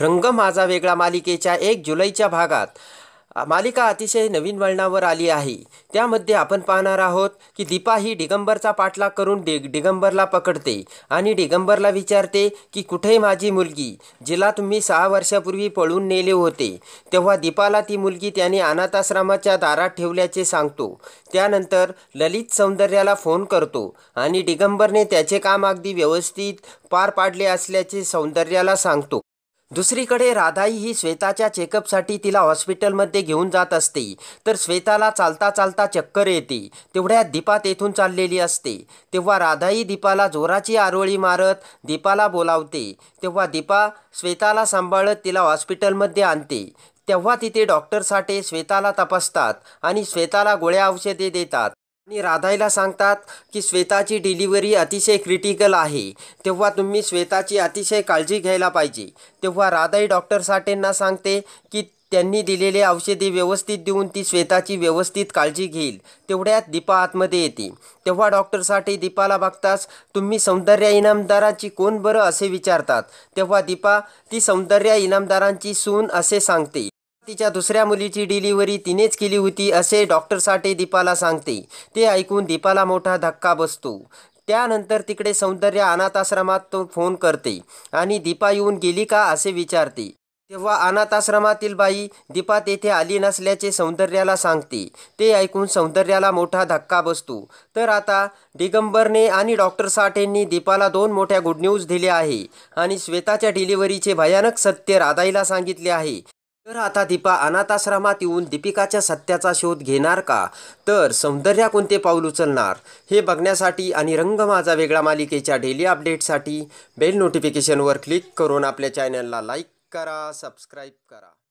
रंग माझा वेगळा मालिकेच्या एक जुलैच्या भागात मालिका अतिशय नवीन वळणावर आली आहे त्यामध्ये आपण पाहणार आहोत की दीपा ही दिगंबरचा पाठलाग करून डि दिगंबरला पकडते आणि दिगंबरला विचारते की कुठे माझी मुलगी जिला तुम्ही सहा वर्षापूर्वी पळून नेले होते तेव्हा दीपाला ती मुलगी त्याने अनाथाश्रमाच्या दारात ठेवल्याचे सांगतो त्यानंतर ललित सौंदर्याला फोन करतो आणि दिगंबरने त्याचे काम अगदी व्यवस्थित पार पाडले असल्याचे सौंदर्याला सांगतो दुसरीकडे राधाई ही श्वेताच्या चेकअपसाठी तिला हॉस्पिटलमध्ये घेऊन जात असते तर श्वेताला चालता चालता चक्कर येते तेवढ्या दीपा तेथून चाललेली असते तेव्हा राधाई दीपाला जोराची आरोळी मारत दीपाला बोलावते तेव्हा दीपा श्वेताला सांभाळत तिला हॉस्पिटलमध्ये आणते तेव्हा तिथे डॉक्टर साठे श्वेताला तपासतात आणि श्वेताला गोळ्या औषधे देतात आणि राधाईला सांगतात की श्वेताची डिलिव्हरी अतिशय क्रिटिकल आहे तेव्हा तुम्ही श्वेताची अतिशय काळजी घ्यायला पाहिजे तेव्हा राधाई डॉक्टर साठेंना सांगते की त्यांनी दिलेले औषधे व्यवस्थित देऊन ती श्वेताची व्यवस्थित काळजी घेईल तेवढ्यात दीपा आतमध्ये येते तेव्हा डॉक्टर साठे दीपाला बघताच तुम्ही सौंदर्य इनामदाराची कोण बरं असे विचारतात तेव्हा दीपा ती सौंदर्य इनामदारांची सून असे सांगते तिच्या दुसऱ्या मुलीची डिलिव्हरी तिनेच केली होती असे डॉक्टर साठे दीपाला सांगते ते ऐकून दीपाला मोठा धक्का बसतो त्यानंतर तिकडे सौंदर्य अनाथाश्रमात तो फोन करते आणि दीपा येऊन गेली का असे विचारते तेव्हा अनाथाश्रमातील बाई दीपा तेथे आली नसल्याचे सौंदर्याला सांगते ते ऐकून सौंदर्याला मोठा धक्का बसतो तर आता दिगंबरने आणि डॉक्टर साठेंनी दीपाला दोन मोठ्या गुड न्यूज दिल्या आहे आणि श्वेताच्या डिलिव्हरीचे भयानक सत्य राधाईला सांगितले आहे तर आता दीपा अनाथाश्रमात येऊन दीपिकाच्या सत्याचा शोध घेणार का तर सौंदर्या कोणते पाऊल उचलणार हे बघण्यासाठी आणि रंग माझा वेगळा मालिकेच्या डेली अपडेटसाठी बेल नोटिफिकेशनवर क्लिक करून आपल्या चॅनलला लाईक करा सबस्क्राईब करा